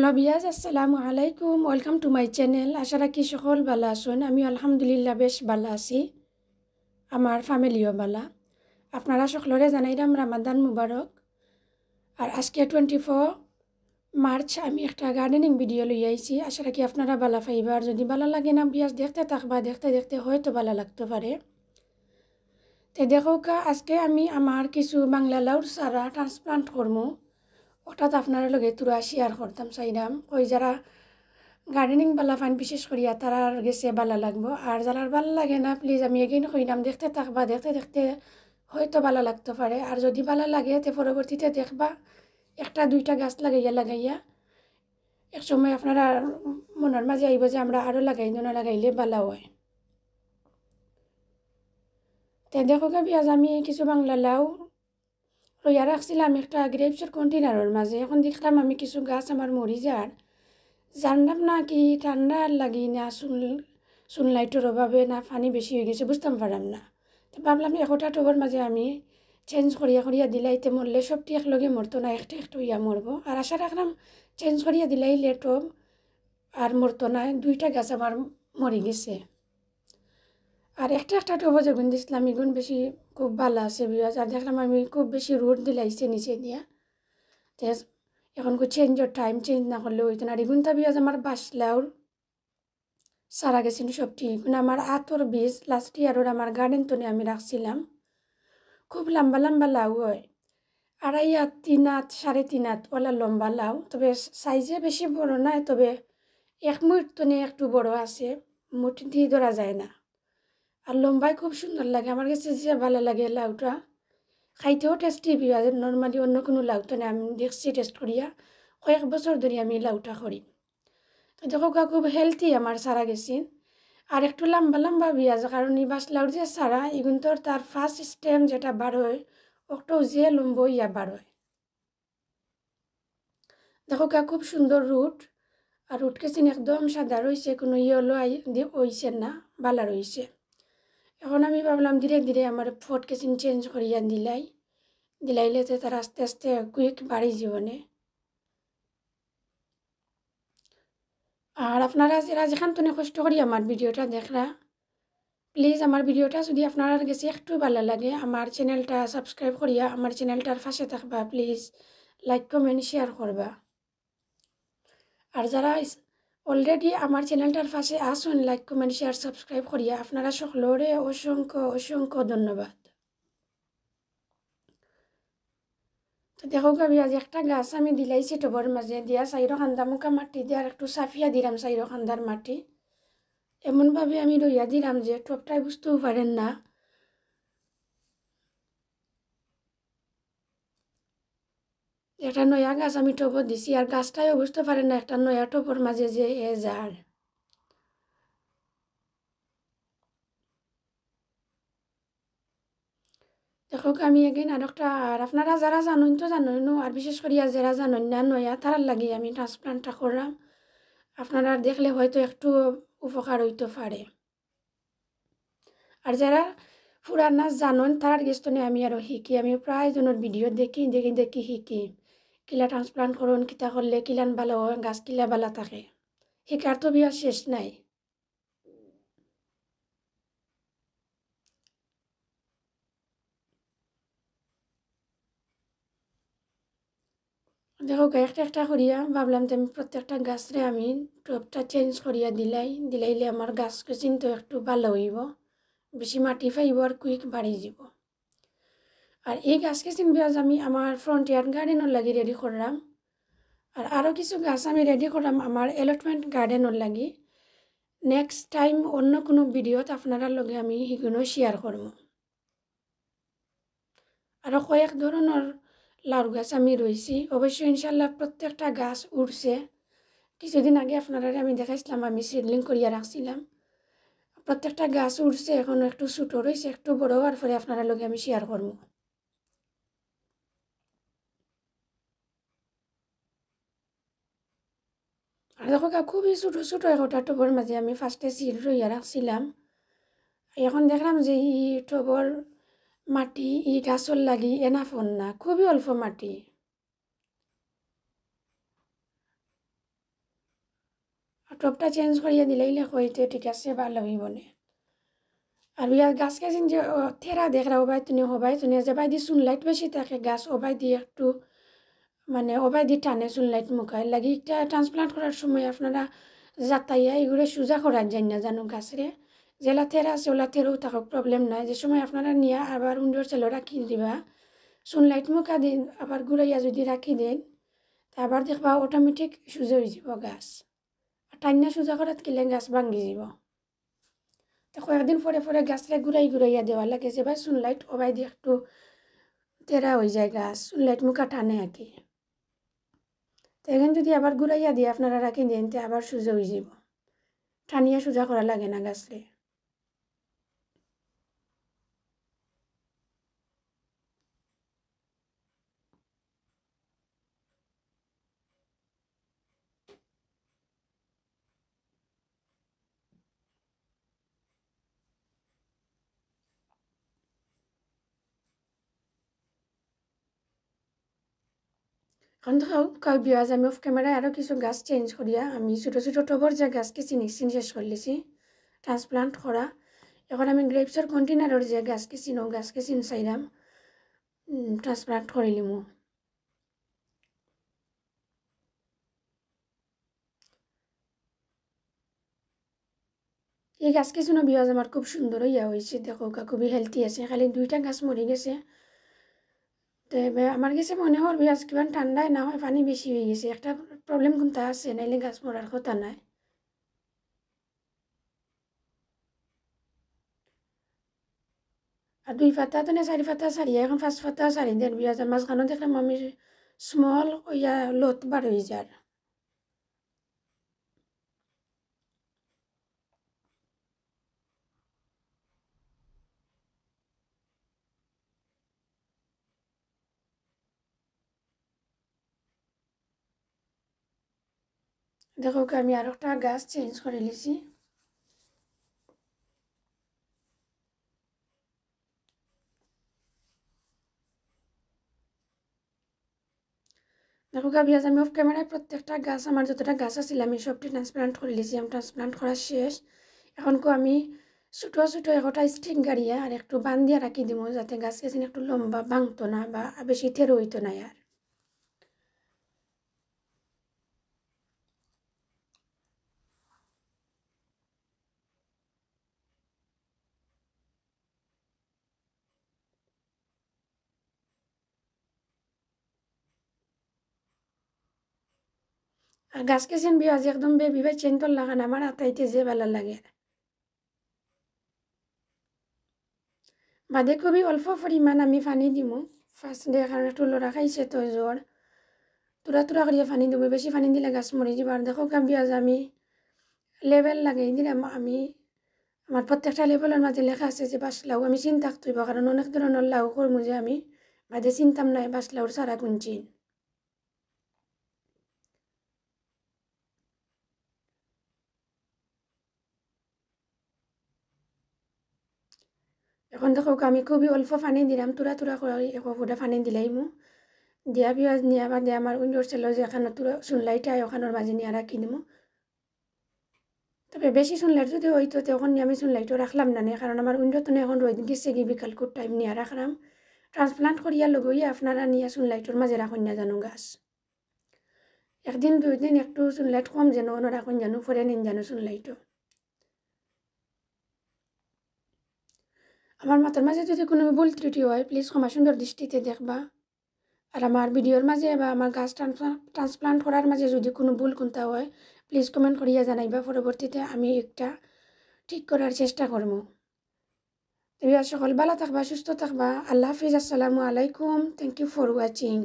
hello বিয়াজ আসসালামু আলাইকুম ওয়েলকাম টু মাই চ্যানেল আশা রাখি সকল ভালো আসুন আমি আলহামদুলিল্লাহ বেশ বালা আছি আমার ফ্যামিলিও ভালো আপনারা সকলরে জানাইলাম রামাদান মুবারক আর আজকে টোয়েন্টি মার্চ আমি একটা গার্ডেনিং ভিডিও লই আইছি আশা রাখি আপনারা বালা পাইবা আর যদি বালা লাগে না বিয়াজ দেখতে থাকবা দেখতে দেখতে হয়তো বালা লাগতে পারে তে দেখো আজকে আমি আমার কিছু বাংলা লাউর সারা ট্রান্সপ্লান্ট করবো হঠাৎ আপনার লগে তুরা শেয়ার করতাম চাইলাম কই যারা গার্ডেনিং বালা ফাইন বিশেষ করিয়া তারা গেছে বালা লাগবো আর যারা ভালো লাগে না প্লিজ আমি এগিন কইলাম দেখতে থাকবা দেখতে দেখতে হয়তো ভালো লাগতে পারে আর যদি ভালো লাগে তে পরবর্তীতে দেখবা একটা দুইটা গাছ লাগাইয়া লাগাইয়া এক সময় আপনারা মনের মাঝে আইব যে আমরা আরও লাগাই না লাগাইলে ভালো হয় তে দেখো কাবি আজ আমি কিছু বাংলা লাউ লইয়া রাখছিলাম একটা গ্রেপসের কন্টেনারের মাঝে এখন দেখলাম আমি কিছু গাছ আমার মরি যার জানলাম না কি ঠান্ডা লাগি না সুন সুনলাইটের অভাবে না পানি বেশি হয়ে গেছে বুঝতাম পারলাম না তো ভাবলাম একটা টোবর মাঝে আমি চেঞ্জ করিয়া করিয়া দিলাইতে মরলে সবটি একলগে মরতো না একটা একটা ইয়া মরব আর আশা রাখলাম চেঞ্জ করিয়া দিলাই টব আর মরতো না দুইটা গাছ আমার মরে গেছে আর একটা একটা যে গুণ দিয়েছিলাম এগুন বেশি খুব ভালো আছে বিয়াজ আর দেখলাম আমি খুব বেশি রোড দিলাইছে নিচে দিয়া তো এখন কো চেঞ্জ টাইম চেঞ্জ না করলে ওই না আর এগুনটা বিয়াজ আমার বাসলাওর সারা গেছেন সবটি এগুন আমার আতর বীজ লাস্ট ইয়ারোর আমার গার্ডেন তো আমি রাখছিলাম খুব লম্বা লম্বা লাউ হয় আড়াই হাত তিন হাত সাড়ে তিন হাত ওলা লম্বা লাউ তবে সাইজে বেশি বড় নয় তবে এক মুহূর্ত তনে একটু বড় আছে মুঠ দিয়ে ধরা যায় না আর লম্বাই খুব সুন্দর লাগে আমার কাছে যে ভালো লাগে লাউটা খাইতেও টেস্টি বিয়া নর্মালি অন্য কোনো লাউটা নেই আমি দেখছি টেস্ট করিয়া কয়েক বছর ধরে আমি লাউটা করি তো দেখো খুব হেলথি আমার সারা গেছি আর একটু লম্বা লম্বা বিয়াজ কারণ বাস লাউর যে সারা তো তার ফার্স্ট স্টেম যেটা হয় ওটাও যে লম্ব ইয়া হয় দেখো কা খুব সুন্দর রুট আর রুট কেসিন একদম সাদা রয়েছে কোনো ইয়েলো হইছে না বালা রয়েছে এখন আমি ভাবলাম ধীরে ধীরে আমার ফোর্ট কেসিং চেঞ্জ করিয়া দিলাই দিলাইলেতে তার আস্তে আস্তে কুইক বাড়ি জীবনে আর আপনারা যারা যেখান তুমি কষ্ট করি আমার ভিডিওটা দেখরা প্লিজ আমার ভিডিওটা যদি আপনারা গেছে একটু ভালো লাগে আমার চ্যানেলটা সাবস্ক্রাইব করিয়া আমার চ্যানেলটার পাশে থাকবা প্লিজ লাইক কমেন্ট শেয়ার করবা আর যারা অলরেডি আমার চ্যানেলটার পাশে আসুন লাইক কমেন্ট শেয়ার সাবস্ক্রাইব করিয়া আপনারা সকলরে অসংখ্য অসংখ্য ধন্যবাদ তো দেখো আমি আজ একটা গাছ আমি দিলাইছি টবর মাঝে দিয়া সাইরো খান্দা মাটি দিয়ে আর একটু সাফিয়া দিলাম সাইরো খান্দার মাটি এমনভাবে আমি রইয়া দিলাম যে টপটাই বুঝতেও পারেন না একটা নয়া গাছ আমি টোপর দিছি আর গাছটাও বুঝতে পারে না একটা নয়া টোপর মাঝে যে এ যার দেখো আমি এগেন আর একটা আর আপনারা যারা জানেন তো জানেন আর বিশেষ করিয়া যারা জানেন না নয়া তারার লাগে আমি ট্রান্সপ্লান্টটা করলাম আপনারা দেখলে হয়তো একটু উপকার হইতে পারে আর যারা পুরার নাচ জানেন তারার গেস্তনে আমি আরও শিখি আমি প্রায় জনের ভিডিও দেখি দেখি দেখি শিখি কিলা ট্রান্সপ্লান্ট করুন কিতা করলে কিলান ভালো হয় গাছ কিলা ভালো থাকে শিকার তো বিয়ার শেষ নাই দেখো একটা একটা করিয়া ভাবলাম যে আমি প্রত্যেকটা গাছরে আমি টপটা চেঞ্জ করিয়া দিলাই দিলাইলে আমার গাছ তো একটু ভালো হইব বেশি মাটি ফাইব আর কুইক বাড়ি যাব আর এই গাছ কিসিম পেঁয়াজ আমি আমার ফ্রন্টিয়ার গার্ডেনর লাগি রেডি করলাম আর আরও কিছু গাছ আমি রেডি করলাম আমার অ্যালটমেন্ট গার্ডেনর লাগি নেক্সট টাইম অন্য কোনো ভিডিওত আপনারা লগে আমি সেগুলো শেয়ার করব আরও কয়েক ধরনের লাউ গাছ আমি রয়েছি অবশ্যই ইনশাল্লাহ প্রত্যেকটা গাছ উঠছে কিছুদিন আগে আপনারা আমি দেখাইছিলাম আমি সিডলিং করিয়া রাখছিলাম প্রত্যেকটা গাছ উঠছে এখন একটু ছোটো রয়েছে একটু বড় হওয়ার পরে আপনারা লগে আমি শেয়ার করবো দেখো খুবেই ছোটো চুটো আৰু তাৰ টবৰ মাজে আমি ফাৰ্ষ্টে চিলটো ইয়াৰ ৰাখিছিলাম এইখন দেখলাম যে ই টবৰ মাটি ই গাছৰ লাগি এনা ফোন না খুবই অল্প মাটি টপটা চেঞ্জ কৰি দিলে ইলে কয় ঠিক আছে বা লৈ বনে আৰু ইয়াত গাছকেইজন যে ঠেৰা দেখ ৰাবাই তুমি সবাই তুমি যাবাই দি চুন লাইট বেছি থাকে গাছ ওবাই দি একটু মানে ওবাইদি টানে লাইট মুখায় লাগি এটা ট্রান্সপ্লান্ট করার সময় আপনারা যাতাইয়া এগুলো সোজা করার যায় না জানো গাছরে জেলা থেরা আছে ওলা থেরও থাকুক প্রবলেম নাই যে সময় আপনারা নিয়ে আবার উন্ডোর সেলো রাখি দিবা সুনলাইট মুখা দিন আবার গুড়াইয়া যদি রাখি দেন তা আবার দেখবা অটোমেটিক সোজা হয়ে যাব গাছ আর টাইনা সোজা করাত কিলে গাছ ভাঙি যাব তা কয়েকদিন পরে পরে গাছরে গুড়াই গুড়াইয়া দেওয়া লাগে যে ভাই সুনলাইট ওবাই দিয়ে একটু তেরা হয়ে যায় গাছ সুনলাইট মুখা টানে আর কি এখন যদি আবার গুলাইয়া দিয়ে আপনারা রাখেন যেতে আবার সোজা হয়ে যাব টানিয়া সোজা করা লাগে না গাছলে অন্ধাও কাউ বিয়া আমি অফ ক্যামেরায় আরও কিছু গাছ চেঞ্জ করিয়া আমি ছোটো ছোটো টবর যে গাছকে চিনি চিনি শেষ করলেছি ট্রান্সপ্লান্ট করা এখন আমি গ্রেপসর কন্টেনারের যে গাছকে চিনো গাছকে চিন চাইলাম ট্রান্সপ্লান্ট করিলিমো এই গাছ কিছুনো বিয়াজ আমার খুব সুন্দর ইয়া হয়েছে দেখো খুবই হেলথি আছে খালি দুইটা গাছ মরে গেছে তো আমার কাছে মনে হয় বিয়াজ কিমান ঠান্ডায় না হয় পানি বেশি হয়ে গেছে একটা প্রবলেম কিন্তু আছে নাইলে গাছ মরার কথা নাই আর দুই ফাতা তো না চারি ফাতা সারি এখন পাঁচ ফাতা সারি দেন বিয়াজ মাঝখানো দেখলাম আমি স্মল ইয়া লোত বার হয়ে যায় দেখো আমি আরো একটা গাছ চেঞ্জ করে নিয়েছি দেখো কি আজ আমি অফ ক্যামেরায় প্রত্যেকটা গাছ আমার যতটা গাছ আছে আমি সবটি ট্রান্সপ্লান্ট করে লিছি আমি ট্রান্সপ্লান্ট করা শেষ এখন কো আমি ছোটো ছোটো একটা স্টিক গাড়িয়া আর একটু বান দিয়ে রাখি দিব যাতে গাছ গেছেন একটু লম্বা ভাঙতো না বা বেশি থেরো হইতো না আর আর গাছকে চেন আজি একদম বে ভাই চেন তোর লাগান আমার আতাইতে যে ভালো লাগে বাদে কবি অল্প পরিমাণ আমি পানি দিম ফার্স্ট ডে কারণ একটু লড়া খাইছে তো জ্বর তুরা তুরা করিয়া পানি দিব বেশি পানি দিলে গাছ মরি যাব আর দেখো বিয়াজ আমি লেবেল লাগে দিলে আমি আমার প্রত্যেকটা লেবেলের মাঝে লেখা আছে যে বাস লাউ আমি চিন্তা করব কারণ অনেক ধরনের লাউ করবো যে আমি বাদে চিন্তাম নাই বাস লাউর সারা গুঞ্চিন এখন দেখো আমি কবি অল্প পানী দিলাম তুৰা তুৰা কৰি একোফুটা পানী দিলাই মোক দিয়া পিঁয়াজ নিয়া বা দিয়া আমাৰ উইণ্ড চেলৰ যে এখন তুৰা চুনলাই ঠাই এখনৰ মাজে নিয়া ৰাখি দিম তাৰপৰা বেছি চুনলাইটো দিওঁ হয়তো তেওঁখন আমি চুনলাইটো ৰাখলাম নানে কাৰণ আমাৰ উইণ্ডতনে এখন ৰৈ দিছে কি বিকাল কোট টাইম নিয়া ৰাখাম ট্ৰান্সপ্লাণ্ট কৰি ইয়াৰ লগৰীয়া আপোনাৰ নিয়া চুনলাইটৰ মাজে ৰাখোঁ না জানো গছ একদিন দিন একটো চুনলাইট কম জানো নৰাখন জানো ফুৰে নিন জানো চুনলাইটো আমার মাথার মাঝে যদি কোনো ভুল ত্রুটি হয় প্লিজ ক্ষমা সুন্দর দৃষ্টিতে দেখবা আর আমার ভিডিওর মাঝে বা আমার গাছ ট্রান্সপ্লান্ট করার মাঝে যদি কোনো ভুল কোনটা হয় প্লিজ কমেন্ট করিয়া জানাইবা পরবর্তীতে আমি একটা ঠিক করার চেষ্টা করব তবে সকল ভালো থাকবা সুস্থ থাকবা আল্লাহ হাফিজ আসসালামু আলাইকুম থ্যাংক ইউ ফর ওয়াচিং